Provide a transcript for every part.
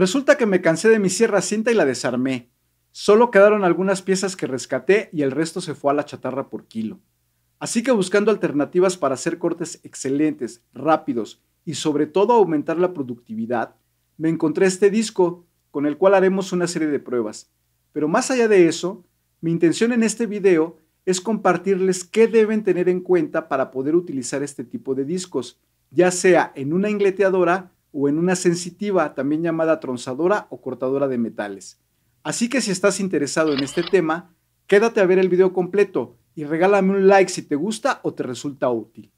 Resulta que me cansé de mi sierra cinta y la desarmé. Solo quedaron algunas piezas que rescaté y el resto se fue a la chatarra por kilo. Así que buscando alternativas para hacer cortes excelentes, rápidos y sobre todo aumentar la productividad, me encontré este disco con el cual haremos una serie de pruebas. Pero más allá de eso, mi intención en este video es compartirles qué deben tener en cuenta para poder utilizar este tipo de discos, ya sea en una ingleteadora o en una sensitiva, también llamada tronzadora o cortadora de metales. Así que si estás interesado en este tema, quédate a ver el video completo y regálame un like si te gusta o te resulta útil.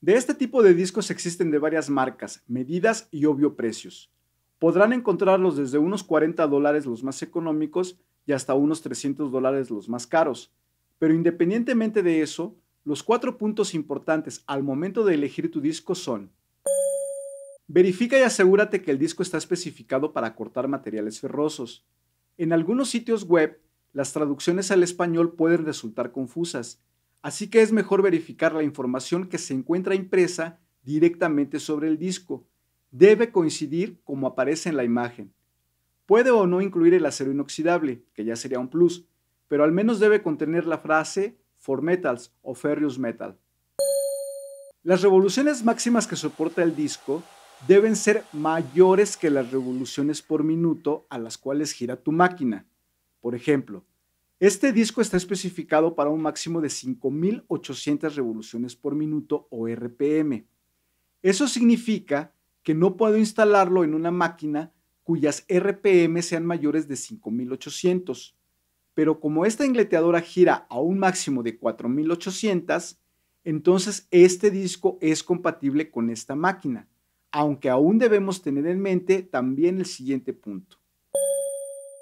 De este tipo de discos existen de varias marcas, medidas y obvio precios. Podrán encontrarlos desde unos 40 dólares los más económicos y hasta unos 300 dólares los más caros. Pero independientemente de eso, los cuatro puntos importantes al momento de elegir tu disco son Verifica y asegúrate que el disco está especificado para cortar materiales ferrosos. En algunos sitios web, las traducciones al español pueden resultar confusas, así que es mejor verificar la información que se encuentra impresa directamente sobre el disco. Debe coincidir como aparece en la imagen. Puede o no incluir el acero inoxidable, que ya sería un plus, pero al menos debe contener la frase for metals o ferrous metal. Las revoluciones máximas que soporta el disco deben ser mayores que las revoluciones por minuto a las cuales gira tu máquina. Por ejemplo, este disco está especificado para un máximo de 5.800 revoluciones por minuto o RPM. Eso significa que no puedo instalarlo en una máquina cuyas RPM sean mayores de 5.800. Pero como esta ingleteadora gira a un máximo de 4.800, entonces este disco es compatible con esta máquina, aunque aún debemos tener en mente también el siguiente punto.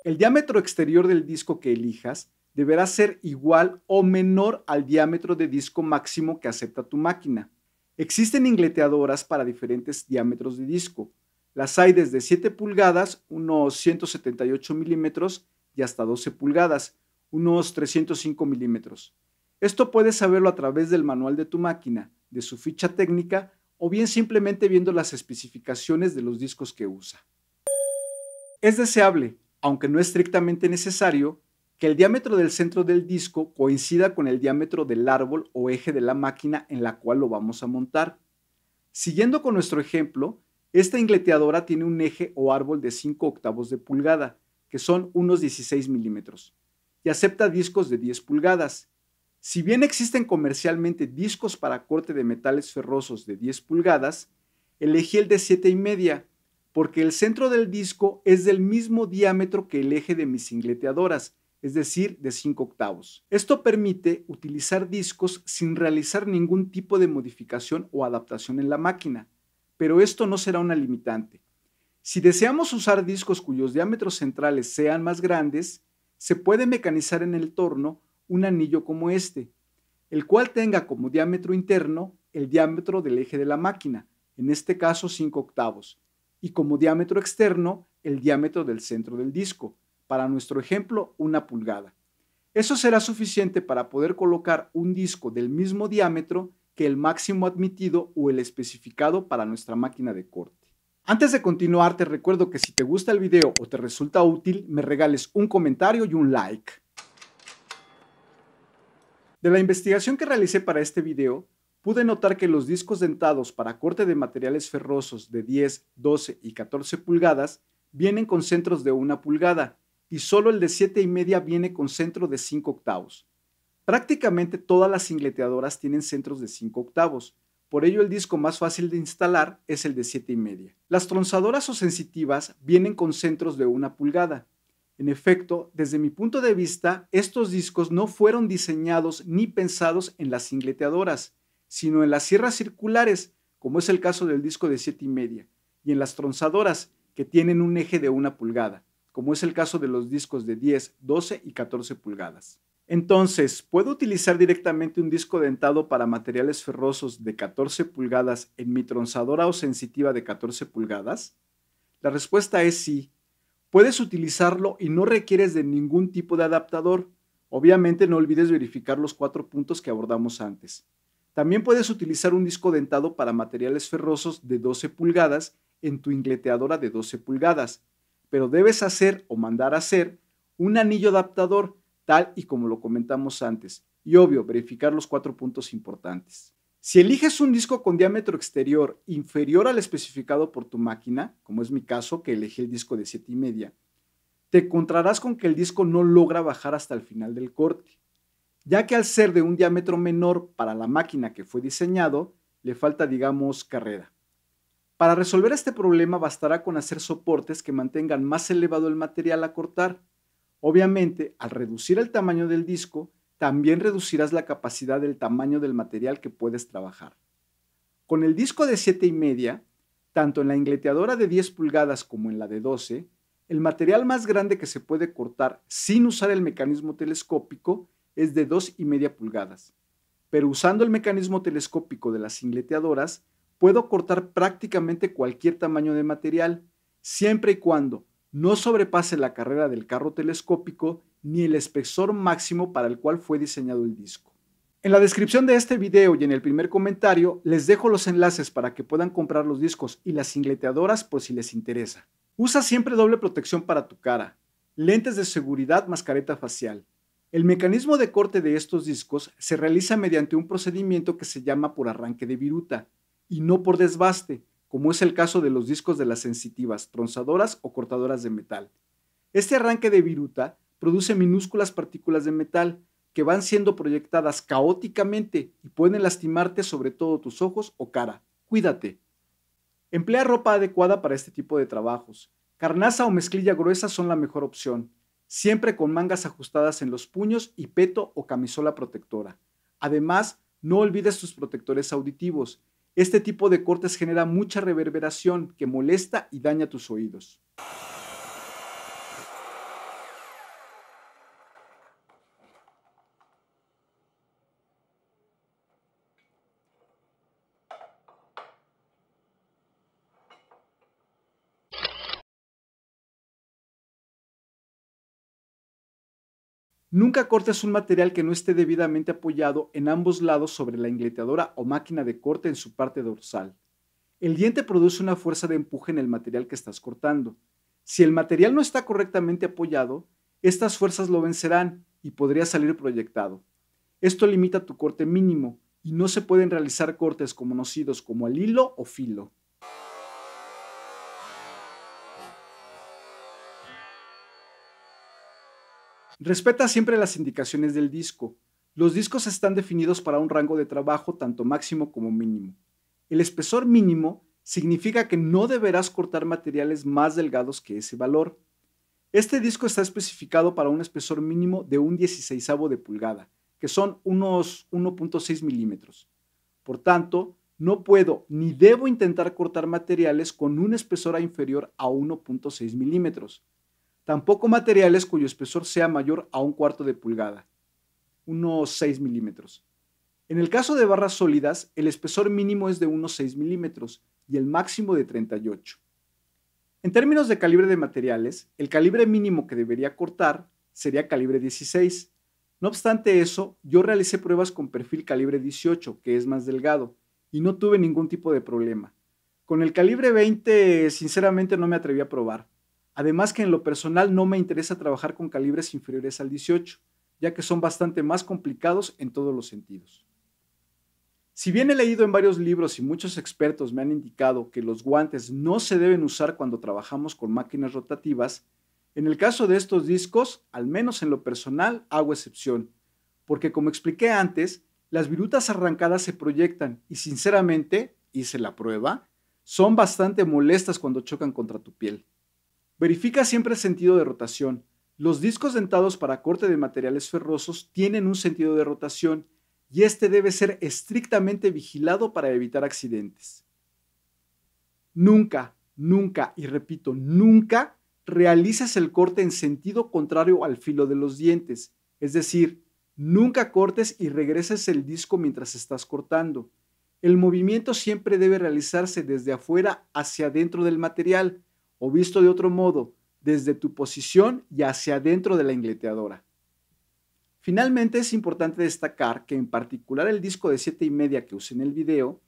El diámetro exterior del disco que elijas deberá ser igual o menor al diámetro de disco máximo que acepta tu máquina. Existen ingleteadoras para diferentes diámetros de disco, las hay desde 7 pulgadas, unos 178 milímetros y hasta 12 pulgadas, unos 305 milímetros. Esto puedes saberlo a través del manual de tu máquina, de su ficha técnica o bien simplemente viendo las especificaciones de los discos que usa. Es deseable, aunque no estrictamente necesario, que el diámetro del centro del disco coincida con el diámetro del árbol o eje de la máquina en la cual lo vamos a montar. Siguiendo con nuestro ejemplo, esta ingleteadora tiene un eje o árbol de 5 octavos de pulgada, que son unos 16 milímetros, y acepta discos de 10 pulgadas. Si bien existen comercialmente discos para corte de metales ferrosos de 10 pulgadas, elegí el de 7 y media, porque el centro del disco es del mismo diámetro que el eje de mis ingleteadoras, es decir, de 5 octavos. Esto permite utilizar discos sin realizar ningún tipo de modificación o adaptación en la máquina pero esto no será una limitante. Si deseamos usar discos cuyos diámetros centrales sean más grandes, se puede mecanizar en el torno un anillo como este, el cual tenga como diámetro interno el diámetro del eje de la máquina, en este caso 5 octavos, y como diámetro externo el diámetro del centro del disco, para nuestro ejemplo una pulgada. Eso será suficiente para poder colocar un disco del mismo diámetro que el máximo admitido o el especificado para nuestra máquina de corte. Antes de continuar, te recuerdo que si te gusta el video o te resulta útil, me regales un comentario y un like. De la investigación que realicé para este video, pude notar que los discos dentados para corte de materiales ferrosos de 10, 12 y 14 pulgadas vienen con centros de 1 pulgada y solo el de 7 y media viene con centro de 5 octavos. Prácticamente todas las ingleteadoras tienen centros de 5 octavos, por ello el disco más fácil de instalar es el de 7 y media. Las tronzadoras o sensitivas vienen con centros de 1 pulgada. En efecto, desde mi punto de vista, estos discos no fueron diseñados ni pensados en las ingleteadoras, sino en las sierras circulares, como es el caso del disco de 7 y media, y en las tronzadoras, que tienen un eje de 1 pulgada, como es el caso de los discos de 10, 12 y 14 pulgadas. Entonces, ¿puedo utilizar directamente un disco dentado para materiales ferrosos de 14 pulgadas en mi tronzadora o sensitiva de 14 pulgadas? La respuesta es sí. Puedes utilizarlo y no requieres de ningún tipo de adaptador. Obviamente no olvides verificar los cuatro puntos que abordamos antes. También puedes utilizar un disco dentado para materiales ferrosos de 12 pulgadas en tu ingleteadora de 12 pulgadas, pero debes hacer o mandar a hacer un anillo adaptador tal y como lo comentamos antes. Y obvio, verificar los cuatro puntos importantes. Si eliges un disco con diámetro exterior inferior al especificado por tu máquina, como es mi caso que elegí el disco de 7,5, te encontrarás con que el disco no logra bajar hasta el final del corte, ya que al ser de un diámetro menor para la máquina que fue diseñado, le falta, digamos, carrera. Para resolver este problema bastará con hacer soportes que mantengan más elevado el material a cortar, Obviamente, al reducir el tamaño del disco, también reducirás la capacidad del tamaño del material que puedes trabajar. Con el disco de 7,5, tanto en la ingleteadora de 10 pulgadas como en la de 12, el material más grande que se puede cortar sin usar el mecanismo telescópico es de 2,5 pulgadas. Pero usando el mecanismo telescópico de las ingleteadoras, puedo cortar prácticamente cualquier tamaño de material, siempre y cuando no sobrepase la carrera del carro telescópico ni el espesor máximo para el cual fue diseñado el disco. En la descripción de este video y en el primer comentario les dejo los enlaces para que puedan comprar los discos y las ingleteadoras por si les interesa. Usa siempre doble protección para tu cara, lentes de seguridad, mascareta facial. El mecanismo de corte de estos discos se realiza mediante un procedimiento que se llama por arranque de viruta y no por desbaste, como es el caso de los discos de las sensitivas, tronzadoras o cortadoras de metal. Este arranque de viruta produce minúsculas partículas de metal que van siendo proyectadas caóticamente y pueden lastimarte sobre todo tus ojos o cara. Cuídate. Emplea ropa adecuada para este tipo de trabajos. Carnaza o mezclilla gruesa son la mejor opción, siempre con mangas ajustadas en los puños y peto o camisola protectora. Además, no olvides tus protectores auditivos este tipo de cortes genera mucha reverberación que molesta y daña tus oídos. Nunca cortes un material que no esté debidamente apoyado en ambos lados sobre la ingleteadora o máquina de corte en su parte dorsal. El diente produce una fuerza de empuje en el material que estás cortando. Si el material no está correctamente apoyado, estas fuerzas lo vencerán y podría salir proyectado. Esto limita tu corte mínimo y no se pueden realizar cortes conocidos como al hilo o filo. Respeta siempre las indicaciones del disco. Los discos están definidos para un rango de trabajo tanto máximo como mínimo. El espesor mínimo significa que no deberás cortar materiales más delgados que ese valor. Este disco está especificado para un espesor mínimo de un 16 de pulgada, que son unos 1.6 milímetros. Por tanto, no puedo ni debo intentar cortar materiales con una espesor inferior a 1.6 milímetros tampoco materiales cuyo espesor sea mayor a un cuarto de pulgada, unos 6 milímetros. En el caso de barras sólidas, el espesor mínimo es de unos 6 milímetros y el máximo de 38. En términos de calibre de materiales, el calibre mínimo que debería cortar sería calibre 16. No obstante eso, yo realicé pruebas con perfil calibre 18, que es más delgado, y no tuve ningún tipo de problema. Con el calibre 20, sinceramente no me atreví a probar, Además que en lo personal no me interesa trabajar con calibres inferiores al 18, ya que son bastante más complicados en todos los sentidos. Si bien he leído en varios libros y muchos expertos me han indicado que los guantes no se deben usar cuando trabajamos con máquinas rotativas, en el caso de estos discos, al menos en lo personal, hago excepción, porque como expliqué antes, las virutas arrancadas se proyectan y sinceramente, hice la prueba, son bastante molestas cuando chocan contra tu piel. Verifica siempre el sentido de rotación. Los discos dentados para corte de materiales ferrosos tienen un sentido de rotación y este debe ser estrictamente vigilado para evitar accidentes. Nunca, nunca, y repito, nunca realices el corte en sentido contrario al filo de los dientes, es decir, nunca cortes y regreses el disco mientras estás cortando. El movimiento siempre debe realizarse desde afuera hacia adentro del material, o visto de otro modo, desde tu posición y hacia adentro de la ingleteadora. Finalmente es importante destacar que en particular el disco de 7 y media que usé en el video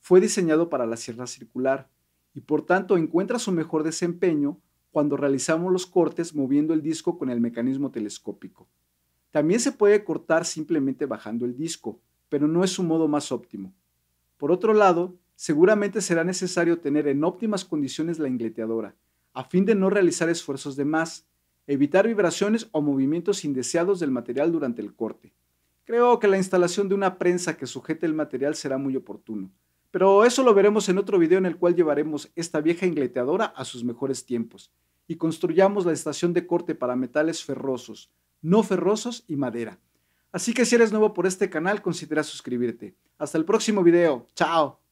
fue diseñado para la sierra circular y por tanto encuentra su mejor desempeño cuando realizamos los cortes moviendo el disco con el mecanismo telescópico. También se puede cortar simplemente bajando el disco, pero no es su modo más óptimo. Por otro lado, seguramente será necesario tener en óptimas condiciones la ingleteadora, a fin de no realizar esfuerzos de más, evitar vibraciones o movimientos indeseados del material durante el corte. Creo que la instalación de una prensa que sujete el material será muy oportuno, pero eso lo veremos en otro video en el cual llevaremos esta vieja ingleteadora a sus mejores tiempos y construyamos la estación de corte para metales ferrosos, no ferrosos y madera. Así que si eres nuevo por este canal, considera suscribirte. Hasta el próximo video. Chao.